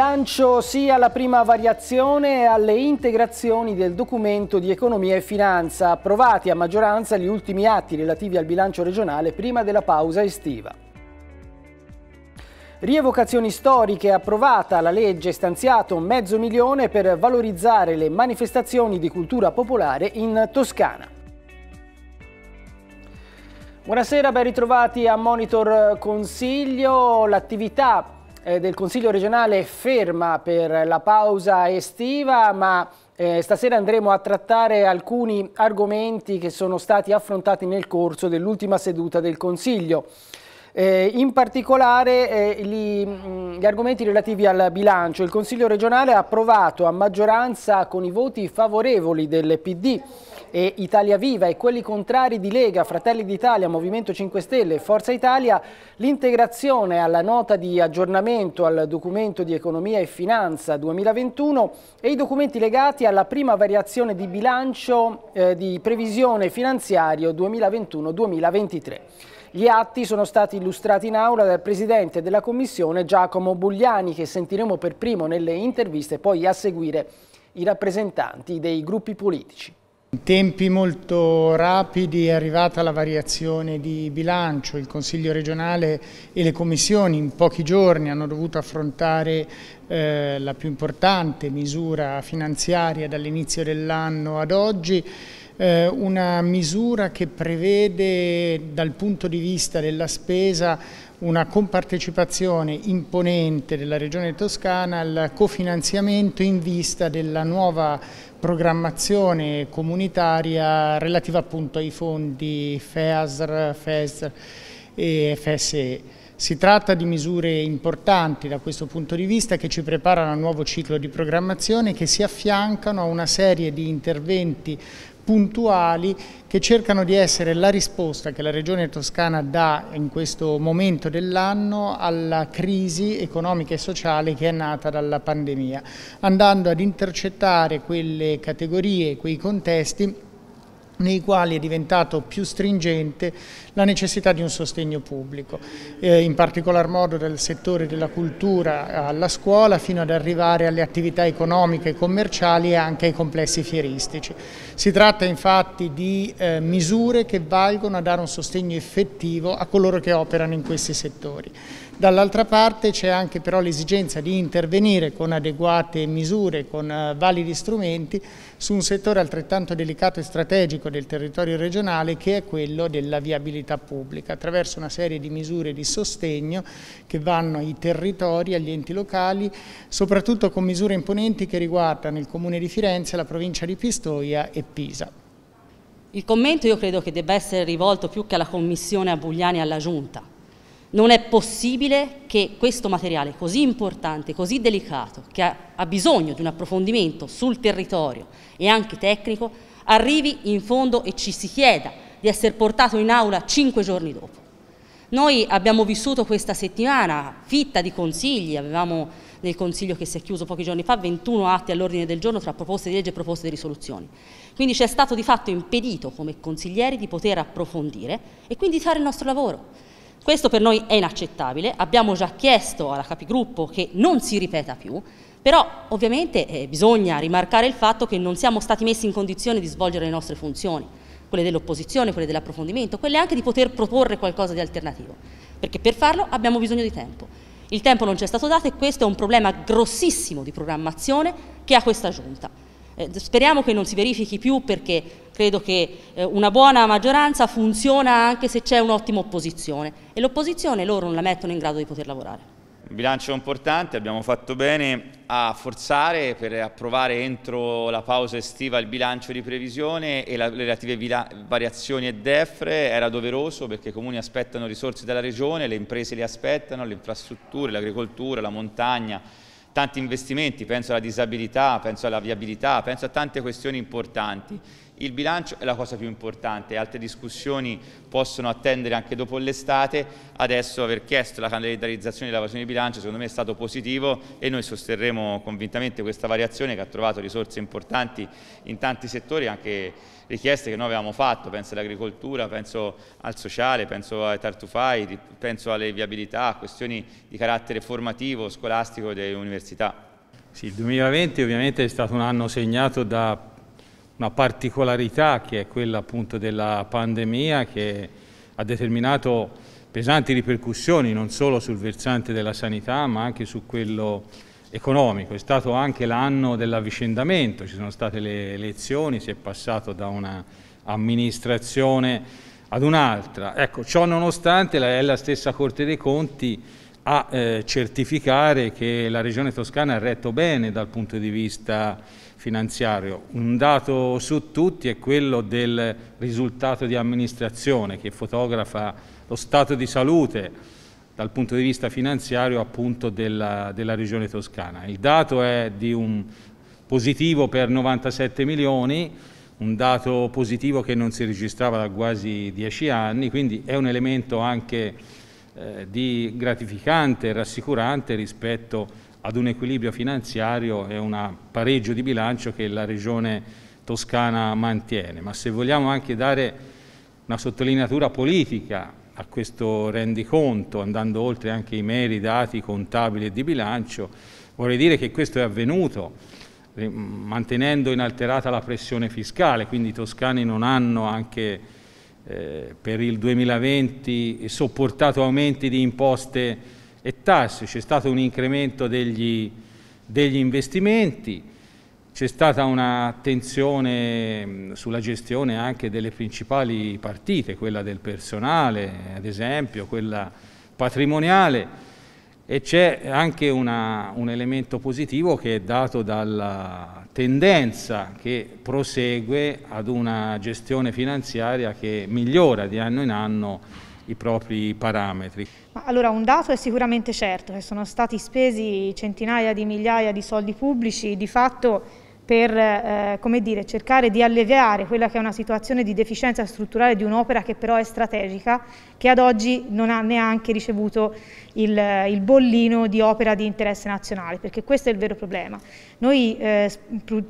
bilancio sia la prima variazione alle integrazioni del documento di economia e finanza, approvati a maggioranza gli ultimi atti relativi al bilancio regionale prima della pausa estiva. Rievocazioni storiche, approvata la legge stanziato mezzo milione per valorizzare le manifestazioni di cultura popolare in Toscana. Buonasera, ben ritrovati a Monitor Consiglio. L'attività eh, del Consiglio regionale ferma per la pausa estiva, ma eh, stasera andremo a trattare alcuni argomenti che sono stati affrontati nel corso dell'ultima seduta del Consiglio. Eh, in particolare eh, gli, mh, mm, gli, argomenti relativi al bilancio. Il Consiglio regionale ha approvato a maggioranza con i voti favorevoli del PD e Italia Viva e quelli contrari di Lega, Fratelli d'Italia, Movimento 5 Stelle e Forza Italia, l'integrazione alla nota di aggiornamento al documento di economia e finanza 2021 e i documenti legati alla prima variazione di bilancio eh, di previsione finanziario 2021-2023. Gli atti sono stati illustrati in aula dal Presidente della Commissione Giacomo Bugliani che sentiremo per primo nelle interviste e poi a seguire i rappresentanti dei gruppi politici. In tempi molto rapidi è arrivata la variazione di bilancio, il Consiglio regionale e le commissioni in pochi giorni hanno dovuto affrontare eh, la più importante misura finanziaria dall'inizio dell'anno ad oggi, eh, una misura che prevede dal punto di vista della spesa una compartecipazione imponente della Regione Toscana al cofinanziamento in vista della nuova programmazione comunitaria relativa appunto ai fondi FEASR, FESR e FSE. Si tratta di misure importanti da questo punto di vista che ci preparano a un nuovo ciclo di programmazione che si affiancano a una serie di interventi puntuali che cercano di essere la risposta che la Regione Toscana dà in questo momento dell'anno alla crisi economica e sociale che è nata dalla pandemia, andando ad intercettare quelle categorie, quei contesti nei quali è diventato più stringente la necessità di un sostegno pubblico, eh, in particolar modo dal settore della cultura alla scuola fino ad arrivare alle attività economiche, e commerciali e anche ai complessi fieristici. Si tratta infatti di eh, misure che valgono a dare un sostegno effettivo a coloro che operano in questi settori. Dall'altra parte c'è anche però l'esigenza di intervenire con adeguate misure, con eh, validi strumenti su un settore altrettanto delicato e strategico del territorio regionale che è quello della viabilità pubblica, attraverso una serie di misure di sostegno che vanno ai territori, agli enti locali, soprattutto con misure imponenti che riguardano il Comune di Firenze, la provincia di Pistoia e Pisa. Il commento io credo che debba essere rivolto più che alla Commissione a Bugliani e alla Giunta, non è possibile che questo materiale così importante, così delicato, che ha, bisogno di un approfondimento sul territorio e anche tecnico, arrivi in fondo e ci si chieda di essere portato in aula cinque giorni dopo. Noi abbiamo vissuto questa settimana fitta di consigli, avevamo nel consiglio che si è chiuso pochi giorni fa 21 atti all'ordine del giorno tra proposte di legge e proposte di risoluzioni. Quindi ci è stato di fatto impedito come consiglieri di poter approfondire e quindi fare il nostro lavoro. Questo per noi è inaccettabile, abbiamo già chiesto alla capigruppo che non si ripeta più, però ovviamente eh, bisogna rimarcare il fatto che non siamo stati messi in condizione di svolgere le nostre funzioni, quelle dell'opposizione, quelle dell'approfondimento, quelle anche di poter proporre qualcosa di alternativo, perché per farlo abbiamo bisogno di tempo. Il tempo non ci è stato dato e questo è un problema grossissimo di programmazione che ha questa giunta. Eh, speriamo che non si verifichi più perché credo che eh, una buona maggioranza funziona anche se c'è un'ottima opposizione e l'opposizione loro non la mettono in grado di poter lavorare. Un bilancio importante, abbiamo fatto bene a forzare per approvare entro la pausa estiva il bilancio di previsione e le relative variazioni e defre, era doveroso perché i comuni aspettano risorse dalla regione, le imprese le aspettano, le infrastrutture, l'agricoltura, la montagna, tanti investimenti, penso alla disabilità, penso alla viabilità, penso a tante questioni importanti. Il bilancio è la cosa più importante, altre discussioni possono attendere anche dopo l'estate, adesso aver chiesto la calendarizzazione della variazione di bilancio secondo me è stato positivo e noi sosterremo convintamente questa variazione che ha trovato risorse importanti in tanti settori anche richieste che noi avevamo fatto, penso all'agricoltura, penso al sociale, penso ai tartufai, penso alle viabilità, a questioni di carattere formativo, scolastico delle università. Sì, il 2020 ovviamente è stato un anno segnato da una particolarità che è quella appunto della pandemia che ha determinato pesanti ripercussioni non solo sul versante della sanità ma anche su quello economico, è stato anche l'anno dell'avvicendamento, ci sono state le elezioni, si è passato da un'amministrazione ad un'altra. Ecco, ciò nonostante è la stessa Corte dei Conti a eh, certificare che la Regione Toscana ha retto bene dal punto di vista finanziario. Un dato su tutti è quello del risultato di amministrazione che fotografa lo stato di salute dal punto di vista finanziario appunto della, della regione toscana. Il dato è di un positivo per 97 milioni, un dato positivo che non si registrava da quasi dieci anni, quindi è un elemento anche eh, di gratificante e rassicurante rispetto ad un equilibrio finanziario e un pareggio di bilancio che la regione toscana mantiene. Ma se vogliamo anche dare una sottolineatura politica a questo rendiconto, andando oltre anche i meri dati contabili e di bilancio, vorrei dire che questo è avvenuto eh, mantenendo inalterata la pressione fiscale, quindi i toscani non hanno anche eh, per il 2020 sopportato aumenti di imposte e tasse, c'è stato un incremento degli, degli investimenti, c'è stata un'attenzione mm, sulla gestione anche delle principali partite, quella del personale, ad esempio, quella patrimoniale e c'è anche una, un elemento positivo che è dato dalla tendenza che prosegue ad una gestione finanziaria che migliora di anno in anno i propri parametri. Allora un dato è sicuramente certo, che sono stati spesi centinaia di migliaia di soldi pubblici, di fatto per eh, come dire, cercare di alleviare quella che è una situazione di deficienza strutturale di un'opera che però è strategica, che ad oggi non ha neanche ricevuto il, eh, il, bollino di opera di interesse nazionale, perché questo è il vero problema. Noi eh,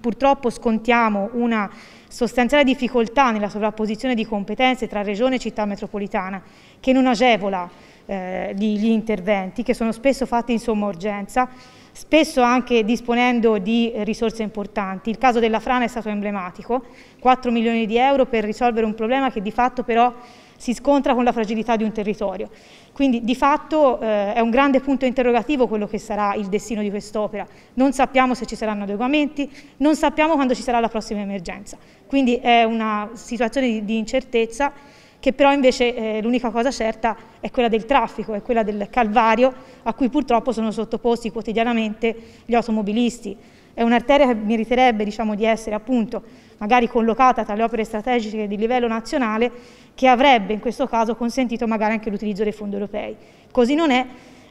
purtroppo scontiamo una sostanziale difficoltà nella sovrapposizione di competenze tra regione e città metropolitana, che non agevola eh, gli, gli interventi, che sono spesso fatti in somma urgenza spesso anche disponendo di risorse importanti. Il caso della frana è stato emblematico, 4 milioni di euro per risolvere un problema che di fatto però si scontra con la fragilità di un territorio. Quindi di fatto eh, è un grande punto interrogativo quello che sarà il destino di quest'opera. Non sappiamo se ci saranno adeguamenti, non sappiamo quando ci sarà la prossima emergenza. Quindi è una situazione di, di incertezza che però invece eh, l'unica cosa certa è quella del traffico, è quella del calvario a cui purtroppo sono sottoposti quotidianamente gli automobilisti. È un'arteria che meriterebbe diciamo, di essere appunto magari collocata tra le opere strategiche di livello nazionale che avrebbe in questo caso consentito magari anche l'utilizzo dei fondi europei. Così non è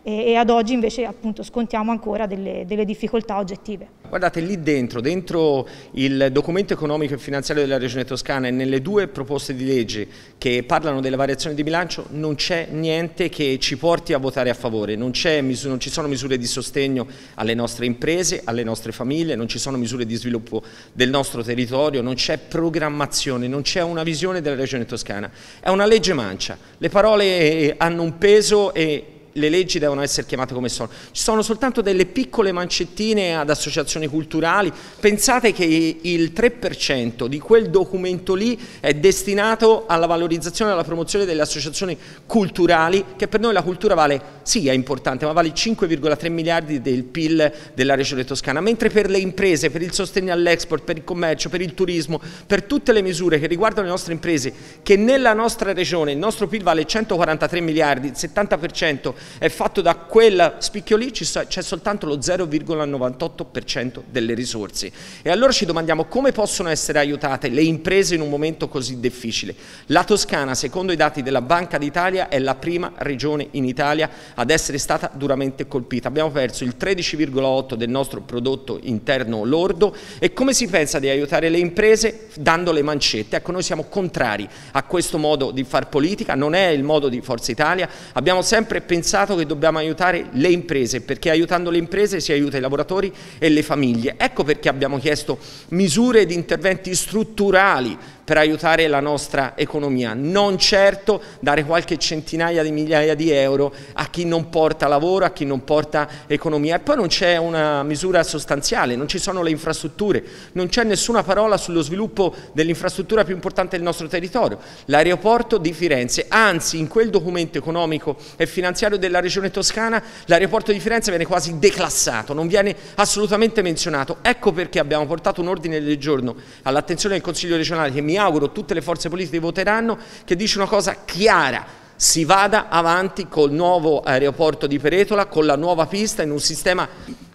e, e ad oggi invece appunto scontiamo ancora delle, delle difficoltà oggettive. Guardate lì dentro, dentro il documento economico e finanziario della Regione Toscana e nelle due proposte di legge che parlano delle variazioni di bilancio non c'è niente che ci porti a votare a favore, non, non ci sono misure di sostegno alle nostre imprese, alle nostre famiglie, non ci sono misure di sviluppo del nostro territorio, non c'è programmazione, non c'è una visione della Regione Toscana. È una legge mancia, le parole eh, hanno un peso e le leggi devono essere chiamate come sono. Ci sono soltanto delle piccole mancettine ad associazioni culturali. Pensate che il 3% di quel documento lì è destinato alla valorizzazione e alla promozione delle associazioni culturali, che per noi la cultura vale, sì è importante, ma vale 5,3 miliardi del PIL della regione toscana, mentre per le imprese, per il sostegno all'export, per il commercio, per il turismo, per tutte le misure che riguardano le nostre imprese, che nella nostra regione il nostro PIL vale 143 miliardi, il 70% è fatto da quel spicchio lì, c'è soltanto lo 0,98% delle risorse. E allora ci domandiamo come possono essere aiutate le imprese in un momento così difficile. La Toscana, secondo i dati della Banca d'Italia, è la prima regione in Italia ad essere stata duramente colpita. Abbiamo perso il 13,8% del nostro prodotto interno lordo e come si pensa di aiutare le imprese dando le mancette? Ecco, noi siamo contrari a questo modo di far politica, non è il modo di Forza Italia, abbiamo sempre pensato pensato che dobbiamo aiutare le imprese, perché aiutando le imprese si aiuta i lavoratori e le famiglie. Ecco perché abbiamo chiesto misure di interventi strutturali per aiutare la nostra economia, non certo dare qualche centinaia di migliaia di euro a chi non porta lavoro, a chi non porta economia. E poi non c'è una misura sostanziale, non ci sono le infrastrutture, non c'è nessuna parola sullo sviluppo dell'infrastruttura più importante del nostro territorio, l'aeroporto di Firenze. Anzi, in quel documento economico e finanziario della Regione Toscana, l'aeroporto di Firenze viene quasi declassato, non viene assolutamente menzionato. Ecco perché abbiamo portato un ordine del giorno all'attenzione del Consiglio regionale che mi mi auguro tutte le forze politiche voteranno, che dice una cosa chiara, si vada avanti col nuovo aeroporto di Peretola, con la nuova pista in un sistema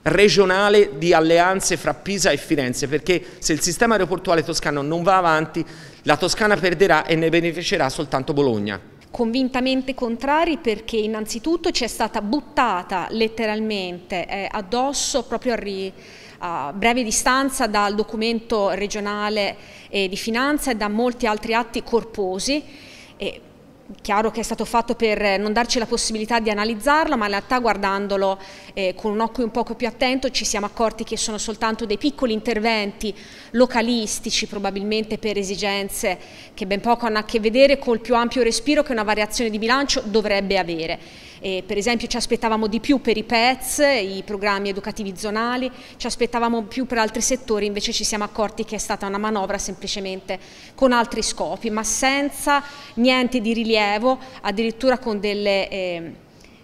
regionale di alleanze fra Pisa e Firenze, perché se il sistema aeroportuale toscano non va avanti, la Toscana perderà e ne beneficerà soltanto Bologna convintamente contrari perché innanzitutto ci è stata buttata letteralmente eh, addosso proprio al ri a breve distanza dal documento regionale eh, di finanza e da molti altri atti corposi. E, chiaro che è stato fatto per non darci la possibilità di analizzarlo, ma in realtà guardandolo eh, con un occhio un poco più attento ci siamo accorti che sono soltanto dei piccoli interventi localistici, probabilmente per esigenze che ben poco hanno a che vedere col più ampio respiro che una variazione di bilancio dovrebbe avere. Eh, per esempio ci aspettavamo di più per i PETS, i programmi educativi zonali, ci aspettavamo più per altri settori, invece ci siamo accorti che è stata una manovra semplicemente con altri scopi, ma senza niente di rilievo, addirittura con delle... Eh,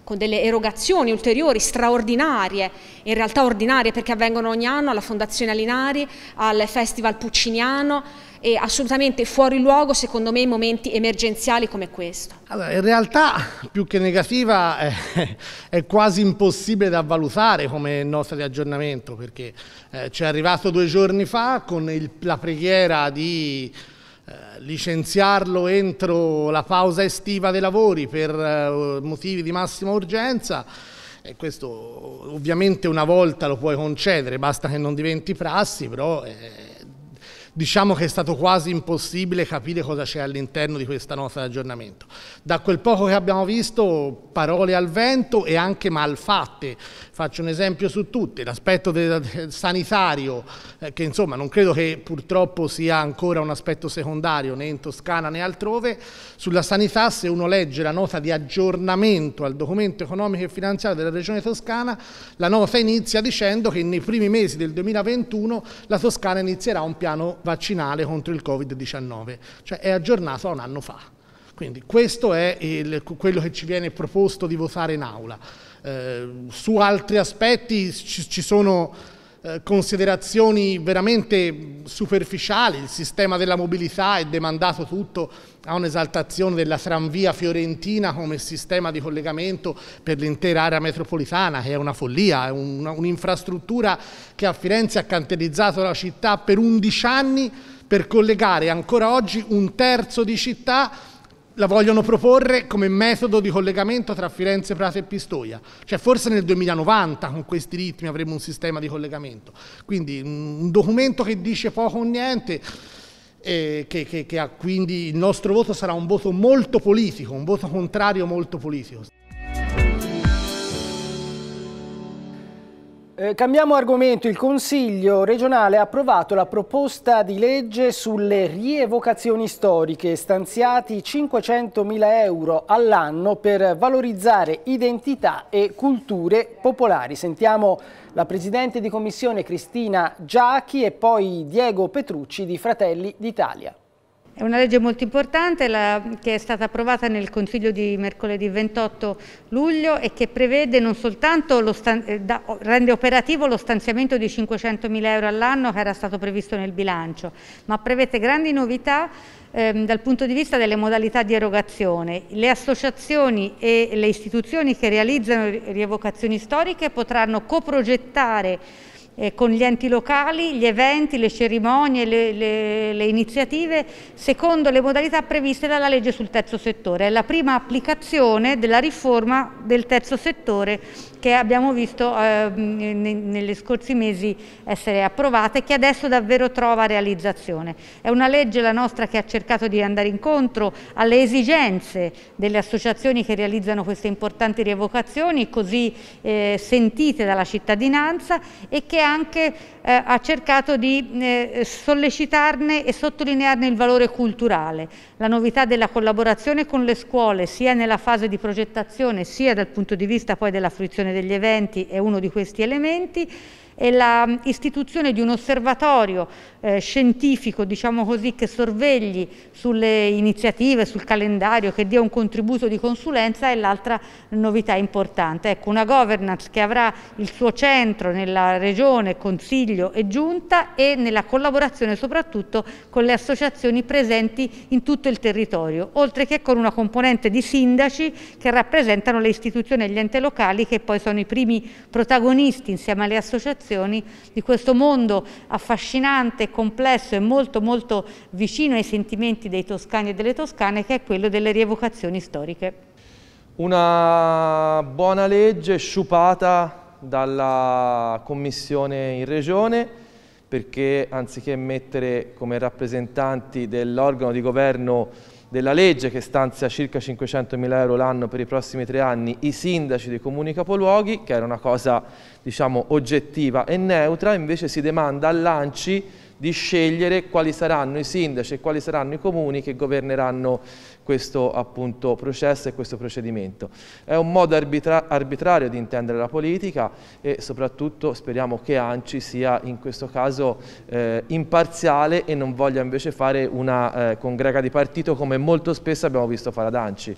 con delle erogazioni ulteriori, straordinarie, in realtà ordinarie perché avvengono ogni anno alla Fondazione Alinari, al Festival Pucciniano e assolutamente fuori luogo secondo me in momenti emergenziali come questo. Allora, in realtà più che negativa è, eh, è quasi impossibile da valutare come nota di aggiornamento perché eh, ci è arrivato due giorni fa con il, la preghiera di eh, licenziarlo entro la pausa estiva dei lavori per eh, motivi di massima urgenza, e questo ovviamente una volta lo puoi concedere, basta che non diventi prassi, però... È eh, diciamo che è stato quasi impossibile capire cosa c'è all'interno di questa nota di aggiornamento. Da quel poco che abbiamo visto, parole al vento e anche malfatte. Faccio un esempio su tutte, l'aspetto sanitario, eh, che insomma non credo che purtroppo sia ancora un aspetto secondario né in Toscana né altrove. Sulla sanità, se uno legge la nota di aggiornamento al documento economico e finanziario della Regione Toscana, la nota inizia dicendo che nei primi mesi del 2021 la Toscana inizierà un piano vaccinale contro il Covid-19, cioè è aggiornato a un anno fa. Quindi questo è il, quello che ci viene proposto di votare in aula. Eh, su altri aspetti ci, ci sono eh, considerazioni veramente superficiali, il sistema della mobilità è demandato tutto a un'esaltazione della tranvia fiorentina come sistema di collegamento per l'intera area metropolitana, che è una follia, è un'infrastruttura che a Firenze ha canterizzato la città per 11 anni per collegare ancora oggi un terzo di città la vogliono proporre come metodo di collegamento tra Firenze, Prato e Pistoia. Cioè forse nel 2090 con questi ritmi avremo un sistema di collegamento. Quindi un documento che dice poco o niente, e eh, che, che, che ha, quindi il nostro voto sarà un voto molto politico, un voto contrario molto politico. Eh, cambiamo argomento. Il Consiglio regionale ha approvato la proposta di legge sulle rievocazioni storiche, stanziati 500.000 euro all'anno per valorizzare identità e culture popolari. Sentiamo la Presidente di Commissione Cristina Giachi e poi Diego Petrucci di Fratelli d'Italia. È una legge molto importante la, che è stata approvata nel Consiglio di mercoledì 28 luglio e che prevede non soltanto, lo eh, da, rende operativo lo stanziamento di 500 mila euro all'anno che era stato previsto nel bilancio, ma prevede grandi novità ehm, dal punto di vista delle modalità di erogazione. Le associazioni e le istituzioni che realizzano rievocazioni storiche potranno coprogettare eh, con gli enti locali, gli eventi, le cerimonie, le, le, le, iniziative, secondo le modalità previste dalla legge sul terzo settore. È la prima applicazione della riforma del terzo settore che abbiamo visto eh, negli scorsi mesi essere approvata e che adesso davvero trova realizzazione. È una legge, la nostra, che ha cercato di andare incontro alle esigenze delle associazioni che realizzano queste importanti rievocazioni, così eh, sentite dalla cittadinanza, e che anche eh, ha cercato di eh, sollecitarne e sottolinearne il valore culturale, la novità della collaborazione con le scuole sia nella fase di progettazione sia dal punto di vista poi della fruizione degli eventi è uno di questi elementi e l'istituzione mm, di un osservatorio eh, scientifico, diciamo così, che sorvegli sulle iniziative, sul calendario, che dia un contributo di consulenza è l'altra novità importante. Ecco, una governance che avrà il suo centro nella regione, consiglio e giunta e nella collaborazione soprattutto con le associazioni presenti in tutto il territorio, oltre che con una componente di sindaci che rappresentano le istituzioni e gli enti locali che poi sono i primi protagonisti insieme alle associazioni di questo mondo affascinante complesso e molto molto vicino ai sentimenti dei toscani e delle toscane che è quello delle rievocazioni storiche. Una buona legge sciupata dalla commissione in regione perché anziché mettere come rappresentanti dell'organo di governo della legge che stanzia circa 500 mila euro l'anno per i prossimi tre anni i sindaci dei comuni capoluoghi, che era una cosa diciamo, oggettiva e neutra, invece si demanda all'ANCI di scegliere quali saranno i sindaci e quali saranno i comuni che governeranno questo appunto, processo e questo procedimento. È un modo arbitra arbitrario di intendere la politica e soprattutto speriamo che Anci sia in questo caso eh, imparziale e non voglia invece fare una eh, congrega di partito come molto spesso abbiamo visto fare ad Anci.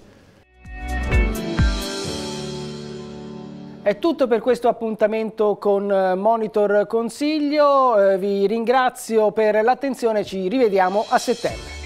È tutto per questo appuntamento con eh, Monitor Consiglio, eh, vi ringrazio per l'attenzione, ci rivediamo a settembre.